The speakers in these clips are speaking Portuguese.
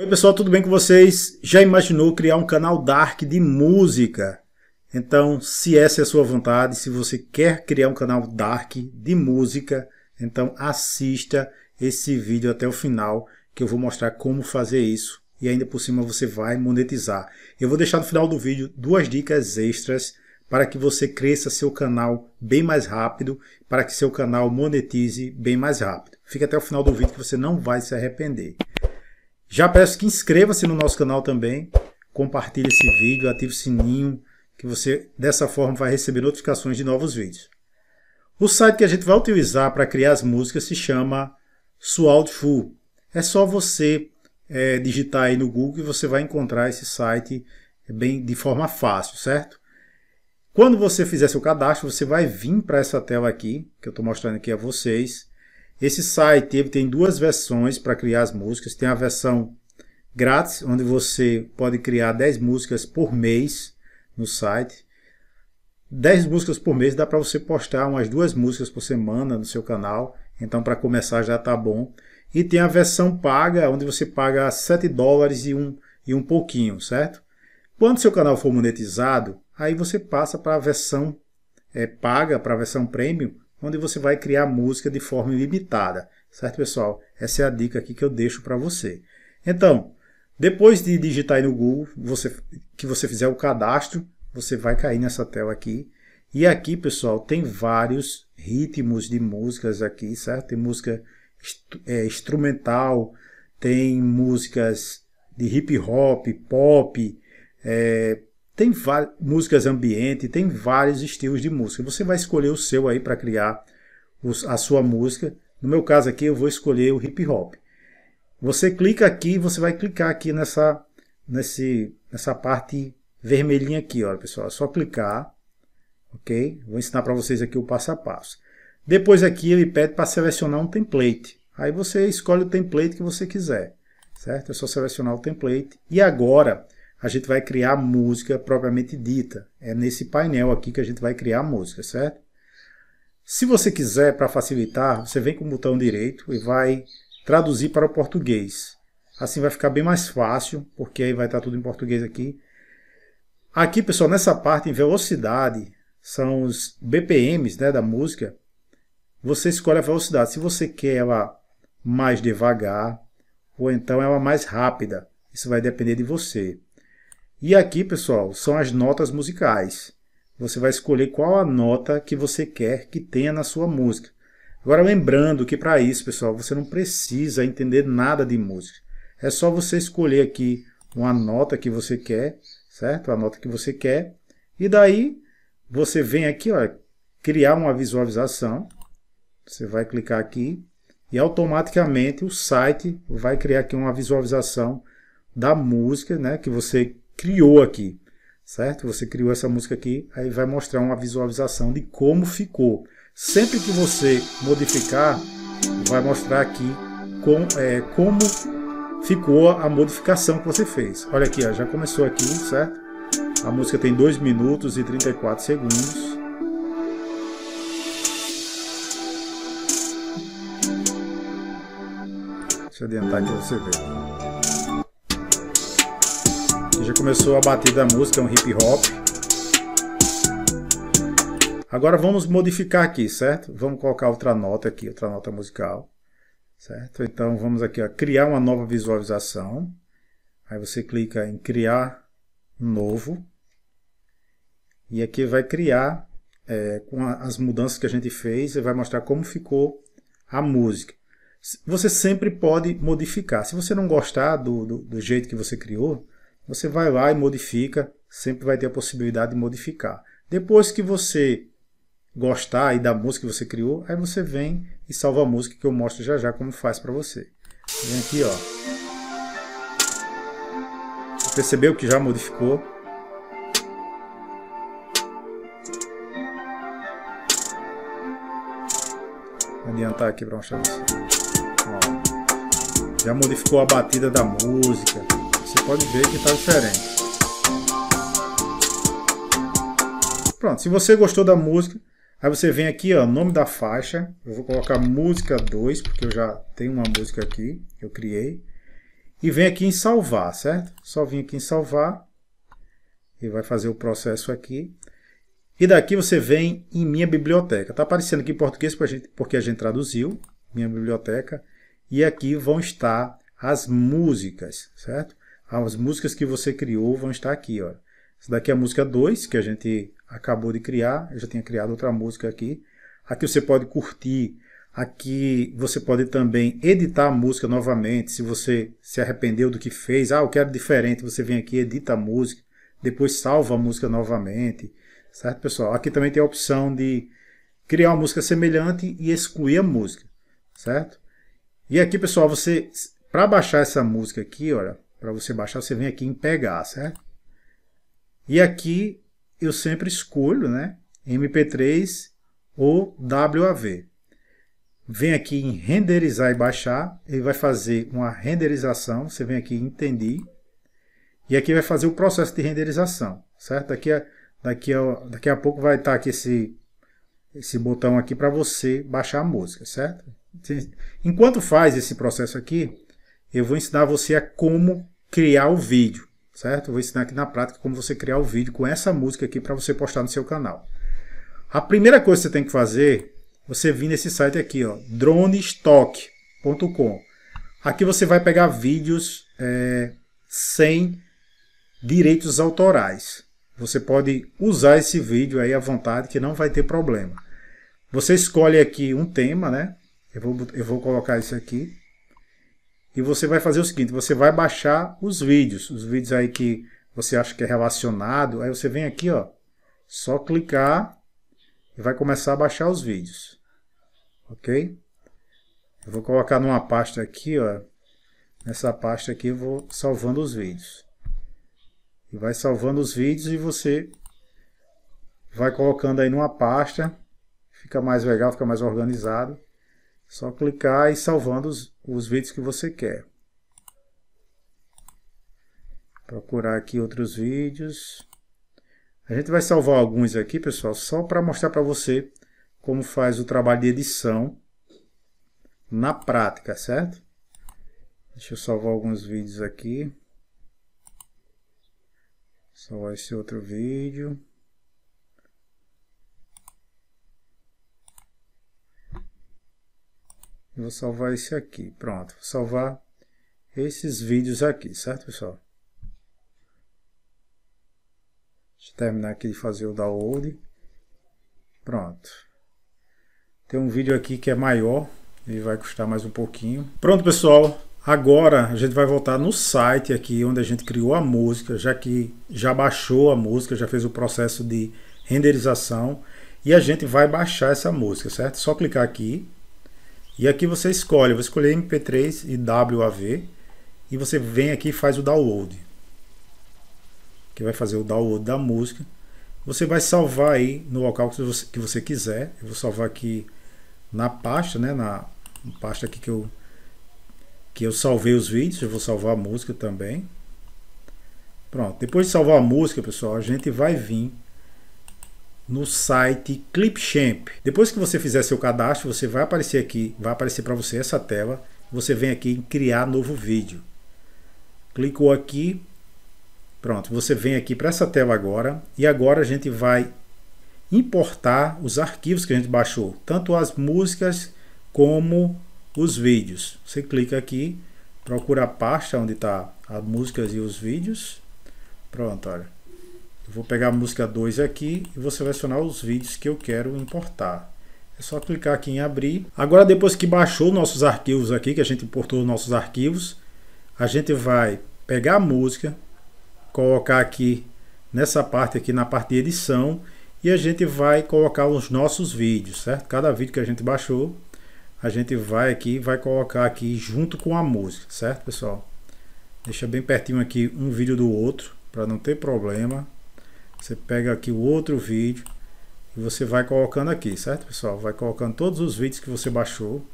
Oi pessoal, tudo bem com vocês? Já imaginou criar um canal Dark de música? Então, se essa é a sua vontade, se você quer criar um canal Dark de música, então assista esse vídeo até o final que eu vou mostrar como fazer isso e ainda por cima você vai monetizar. Eu vou deixar no final do vídeo duas dicas extras para que você cresça seu canal bem mais rápido, para que seu canal monetize bem mais rápido. Fica até o final do vídeo que você não vai se arrepender. Já peço que inscreva-se no nosso canal também, compartilhe esse vídeo, ative o sininho, que você dessa forma vai receber notificações de novos vídeos. O site que a gente vai utilizar para criar as músicas se chama Suaudful. É só você é, digitar aí no Google e você vai encontrar esse site é bem de forma fácil, certo? Quando você fizer seu cadastro, você vai vir para essa tela aqui, que eu estou mostrando aqui a vocês, esse site ele tem duas versões para criar as músicas. Tem a versão grátis, onde você pode criar 10 músicas por mês no site. 10 músicas por mês dá para você postar umas duas músicas por semana no seu canal. Então, para começar já está bom. E tem a versão paga, onde você paga 7 dólares e um, e um pouquinho, certo? Quando seu canal for monetizado, aí você passa para a versão é, paga, para a versão premium, onde você vai criar música de forma ilimitada, certo pessoal? Essa é a dica aqui que eu deixo para você. Então, depois de digitar aí no Google, você, que você fizer o cadastro, você vai cair nessa tela aqui. E aqui, pessoal, tem vários ritmos de músicas aqui, certo? Tem música é, instrumental, tem músicas de hip hop, pop, é, tem músicas ambiente, tem vários estilos de música. Você vai escolher o seu aí para criar os, a sua música. No meu caso aqui, eu vou escolher o hip hop. Você clica aqui, você vai clicar aqui nessa, nesse, nessa parte vermelhinha aqui, olha pessoal. É só clicar, ok? Vou ensinar para vocês aqui o passo a passo. Depois aqui ele pede para selecionar um template. Aí você escolhe o template que você quiser, certo? É só selecionar o template. E agora a gente vai criar música propriamente dita. É nesse painel aqui que a gente vai criar música, certo? Se você quiser, para facilitar, você vem com o botão direito e vai traduzir para o português. Assim vai ficar bem mais fácil, porque aí vai estar tá tudo em português aqui. Aqui, pessoal, nessa parte em velocidade, são os BPMs né, da música. Você escolhe a velocidade. Se você quer ela mais devagar, ou então ela mais rápida. Isso vai depender de você. E aqui, pessoal, são as notas musicais. Você vai escolher qual a nota que você quer que tenha na sua música. Agora, lembrando que para isso, pessoal, você não precisa entender nada de música. É só você escolher aqui uma nota que você quer, certo? A nota que você quer. E daí, você vem aqui, ó, criar uma visualização. Você vai clicar aqui e automaticamente o site vai criar aqui uma visualização da música, né, que você criou aqui, certo? Você criou essa música aqui, aí vai mostrar uma visualização de como ficou. Sempre que você modificar, vai mostrar aqui com, é, como ficou a modificação que você fez. Olha aqui, ó, já começou aqui, certo? A música tem 2 minutos e 34 segundos. Deixa eu adiantar aqui pra você ver. Já começou a batida da música, é um hip hop. Agora vamos modificar aqui, certo? Vamos colocar outra nota aqui, outra nota musical. Certo? Então vamos aqui, ó, criar uma nova visualização. Aí você clica em criar novo. E aqui vai criar é, com as mudanças que a gente fez e vai mostrar como ficou a música. Você sempre pode modificar. Se você não gostar do, do, do jeito que você criou, você vai lá e modifica, sempre vai ter a possibilidade de modificar. Depois que você gostar aí da música que você criou, aí você vem e salva a música que eu mostro já já como faz para você. Vem aqui, ó. Percebeu que já modificou? Vou adiantar aqui para mostrar pra você. Ó. Já modificou a batida da música. Você pode ver que está diferente. Pronto, se você gostou da música, aí você vem aqui, ó, nome da faixa. Eu vou colocar música 2, porque eu já tenho uma música aqui que eu criei. E vem aqui em salvar, certo? Só vim aqui em salvar. E vai fazer o processo aqui. E daqui você vem em minha biblioteca. Está aparecendo aqui em português porque a gente traduziu minha biblioteca. E aqui vão estar as músicas, certo? Ah, as músicas que você criou vão estar aqui, ó. Essa daqui é a música 2, que a gente acabou de criar. Eu já tinha criado outra música aqui. Aqui você pode curtir. Aqui você pode também editar a música novamente. Se você se arrependeu do que fez, ah, eu quero diferente, você vem aqui, edita a música. Depois salva a música novamente. Certo, pessoal? Aqui também tem a opção de criar uma música semelhante e excluir a música. Certo? E aqui, pessoal, você para baixar essa música aqui, olha, para você baixar, você vem aqui em pegar, certo? E aqui eu sempre escolho, né? MP3 ou WAV. Vem aqui em renderizar e baixar, ele vai fazer uma renderização, você vem aqui em entendi, e aqui vai fazer o processo de renderização, certo? Daqui a, daqui a, daqui a pouco vai estar tá aqui esse, esse botão aqui para você baixar a música, certo? Enquanto faz esse processo aqui, eu vou ensinar você a como criar o vídeo, certo? Eu vou ensinar aqui na prática como você criar o vídeo com essa música aqui para você postar no seu canal. A primeira coisa que você tem que fazer, você vir nesse site aqui, ó, dronestock.com. Aqui você vai pegar vídeos é, sem direitos autorais. Você pode usar esse vídeo aí à vontade, que não vai ter problema. Você escolhe aqui um tema, né? Eu vou, eu vou colocar isso aqui. E você vai fazer o seguinte: você vai baixar os vídeos, os vídeos aí que você acha que é relacionado. Aí você vem aqui, ó, só clicar e vai começar a baixar os vídeos, ok? Eu vou colocar numa pasta aqui, ó. Nessa pasta aqui eu vou salvando os vídeos. E vai salvando os vídeos e você vai colocando aí numa pasta. Fica mais legal, fica mais organizado. Só clicar e salvando os, os vídeos que você quer. Procurar aqui outros vídeos. A gente vai salvar alguns aqui, pessoal, só para mostrar para você como faz o trabalho de edição na prática, certo? Deixa eu salvar alguns vídeos aqui. Salvar esse outro vídeo. Vou salvar esse aqui. Pronto. Vou salvar esses vídeos aqui, certo, pessoal? Deixa eu terminar aqui de fazer o download. Pronto. Tem um vídeo aqui que é maior e vai custar mais um pouquinho. Pronto, pessoal. Agora a gente vai voltar no site aqui onde a gente criou a música, já que já baixou a música, já fez o processo de renderização e a gente vai baixar essa música, certo? Só clicar aqui e aqui você escolhe, eu vou escolher MP3 e WAV. E você vem aqui e faz o download. Que vai fazer o download da música. Você vai salvar aí no local que você, que você quiser. Eu vou salvar aqui na pasta, né? Na pasta aqui que eu, que eu salvei os vídeos. Eu vou salvar a música também. Pronto. Depois de salvar a música, pessoal, a gente vai vir no site Clipchamp. Depois que você fizer seu cadastro, você vai aparecer aqui, vai aparecer para você essa tela. Você vem aqui em criar novo vídeo. Clicou aqui, pronto. Você vem aqui para essa tela agora e agora a gente vai importar os arquivos que a gente baixou, tanto as músicas como os vídeos. Você clica aqui, procura a pasta onde está as músicas e os vídeos. Pronto, olha. Eu vou pegar a música 2 aqui e vou selecionar os vídeos que eu quero importar. É só clicar aqui em abrir. Agora, depois que baixou nossos arquivos aqui, que a gente importou nossos arquivos, a gente vai pegar a música, colocar aqui nessa parte aqui, na parte de edição, e a gente vai colocar os nossos vídeos, certo? Cada vídeo que a gente baixou, a gente vai aqui, vai colocar aqui junto com a música, certo, pessoal? Deixa bem pertinho aqui um vídeo do outro, para não ter problema. Você pega aqui o outro vídeo e você vai colocando aqui, certo, pessoal? Vai colocando todos os vídeos que você baixou.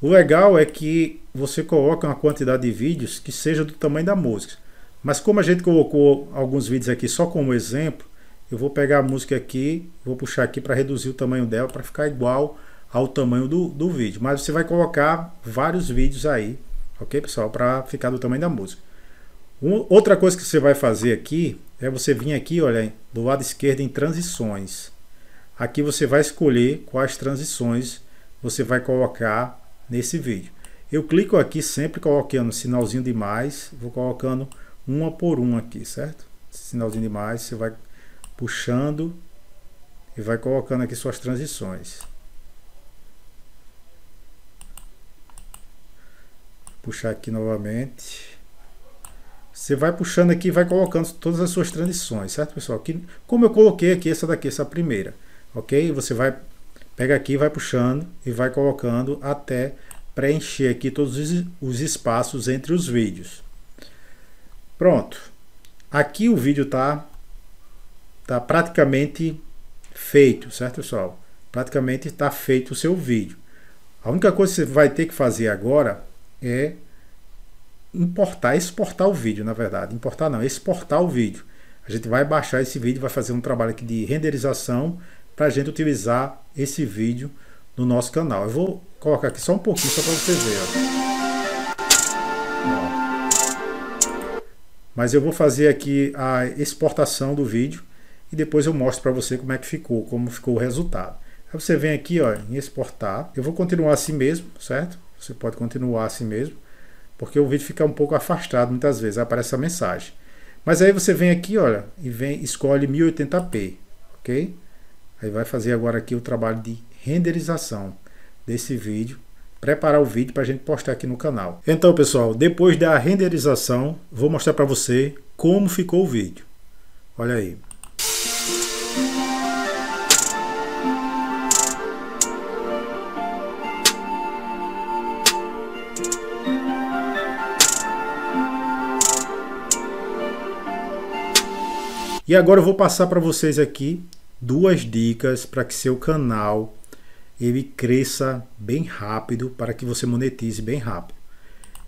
O legal é que você coloca uma quantidade de vídeos que seja do tamanho da música. Mas como a gente colocou alguns vídeos aqui só como exemplo, eu vou pegar a música aqui, vou puxar aqui para reduzir o tamanho dela para ficar igual ao tamanho do, do vídeo. Mas você vai colocar vários vídeos aí, ok pessoal? Para ficar do tamanho da música. Um, outra coisa que você vai fazer aqui é, você vir aqui, olha, do lado esquerdo em transições. Aqui você vai escolher quais transições você vai colocar nesse vídeo. Eu clico aqui sempre colocando sinalzinho de mais, vou colocando uma por uma aqui, certo? Sinalzinho de mais, você vai puxando e vai colocando aqui suas transições. Puxar aqui novamente. Você vai puxando aqui e vai colocando todas as suas transições, certo, pessoal? Aqui, como eu coloquei aqui essa daqui, essa primeira, ok? Você vai, pega aqui, vai puxando e vai colocando até preencher aqui todos os espaços entre os vídeos. Pronto. Aqui o vídeo tá, tá praticamente feito, certo, pessoal? Praticamente está feito o seu vídeo. A única coisa que você vai ter que fazer agora é importar, exportar o vídeo, na verdade. Importar não, exportar o vídeo. A gente vai baixar esse vídeo, vai fazer um trabalho aqui de renderização para a gente utilizar esse vídeo no nosso canal. Eu vou colocar aqui só um pouquinho só para vocês verem. Mas eu vou fazer aqui a exportação do vídeo e depois eu mostro para você como é que ficou, como ficou o resultado. Aí você vem aqui ó, em exportar. Eu vou continuar assim mesmo, certo? Você pode continuar assim mesmo porque o vídeo fica um pouco afastado muitas vezes, aparece a mensagem. Mas aí você vem aqui, olha, e vem escolhe 1080p, ok? Aí vai fazer agora aqui o trabalho de renderização desse vídeo, preparar o vídeo para a gente postar aqui no canal. Então pessoal, depois da renderização, vou mostrar para você como ficou o vídeo. Olha aí. E agora eu vou passar para vocês aqui duas dicas para que seu canal ele cresça bem rápido, para que você monetize bem rápido.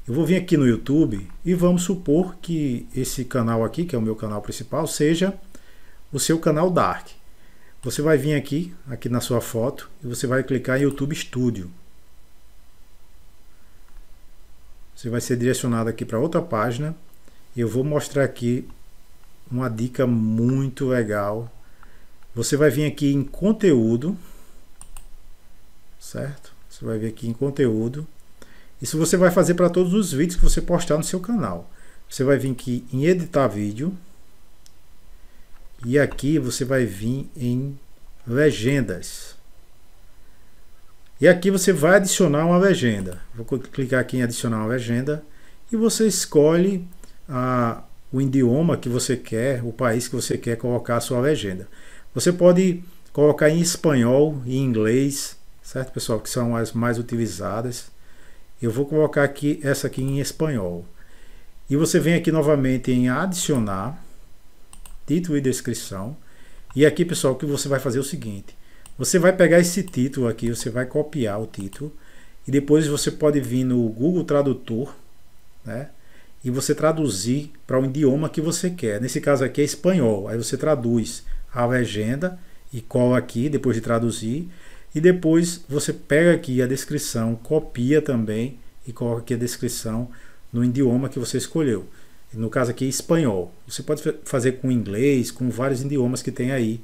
Eu vou vir aqui no YouTube e vamos supor que esse canal aqui, que é o meu canal principal, seja o seu canal Dark. Você vai vir aqui, aqui na sua foto, e você vai clicar em YouTube Studio. Você vai ser direcionado aqui para outra página. Eu vou mostrar aqui uma dica muito legal. Você vai vir aqui em conteúdo, certo? Você vai vir aqui em conteúdo. Isso você vai fazer para todos os vídeos que você postar no seu canal. Você vai vir aqui em editar vídeo. E aqui você vai vir em legendas. E aqui você vai adicionar uma legenda. Vou clicar aqui em adicionar uma legenda e você escolhe a o idioma que você quer, o país que você quer colocar a sua legenda. Você pode colocar em espanhol e inglês, certo, pessoal? Que são as mais utilizadas. Eu vou colocar aqui essa aqui em espanhol. E você vem aqui novamente em adicionar título e descrição. E aqui, pessoal, o que você vai fazer o seguinte. Você vai pegar esse título aqui, você vai copiar o título e depois você pode vir no Google Tradutor, né? e você traduzir para o um idioma que você quer. Nesse caso aqui é espanhol. Aí você traduz a legenda e cola aqui depois de traduzir. E depois você pega aqui a descrição, copia também e coloca aqui a descrição no idioma que você escolheu. No caso aqui, é espanhol. Você pode fazer com inglês, com vários idiomas que tem aí,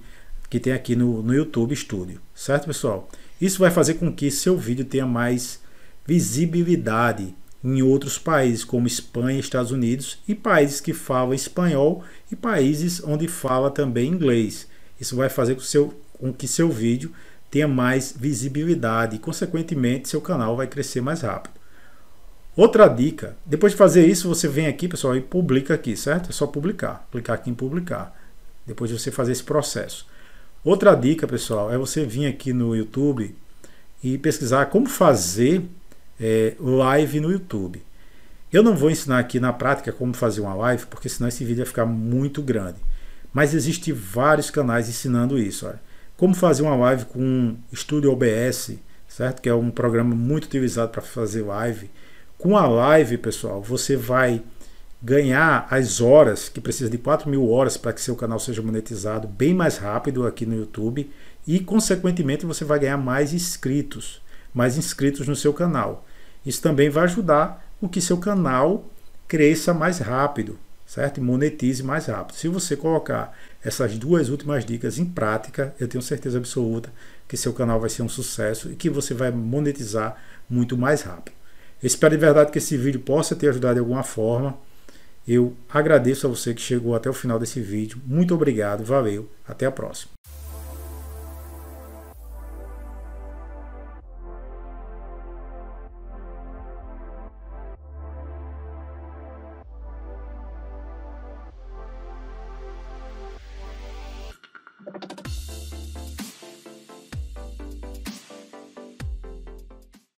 que tem aqui no, no YouTube Studio. Certo, pessoal? Isso vai fazer com que seu vídeo tenha mais visibilidade em outros países, como Espanha, Estados Unidos, e países que falam espanhol e países onde fala também inglês. Isso vai fazer com, seu, com que seu vídeo tenha mais visibilidade e, consequentemente, seu canal vai crescer mais rápido. Outra dica, depois de fazer isso, você vem aqui, pessoal, e publica aqui, certo? É só publicar, clicar aqui em publicar, depois de você fazer esse processo. Outra dica, pessoal, é você vir aqui no YouTube e pesquisar como fazer é, live no YouTube. Eu não vou ensinar aqui na prática como fazer uma live, porque senão esse vídeo vai ficar muito grande. Mas existem vários canais ensinando isso. Olha. Como fazer uma live com um Studio OBS, certo? Que é um programa muito utilizado para fazer live. Com a live, pessoal, você vai ganhar as horas, que precisa de 4 mil horas para que seu canal seja monetizado bem mais rápido aqui no YouTube e, consequentemente, você vai ganhar mais inscritos mais inscritos no seu canal. Isso também vai ajudar o que seu canal cresça mais rápido, certo? E monetize mais rápido. Se você colocar essas duas últimas dicas em prática, eu tenho certeza absoluta que seu canal vai ser um sucesso e que você vai monetizar muito mais rápido. Eu espero de verdade que esse vídeo possa te ajudar de alguma forma. Eu agradeço a você que chegou até o final desse vídeo. Muito obrigado, valeu, até a próxima.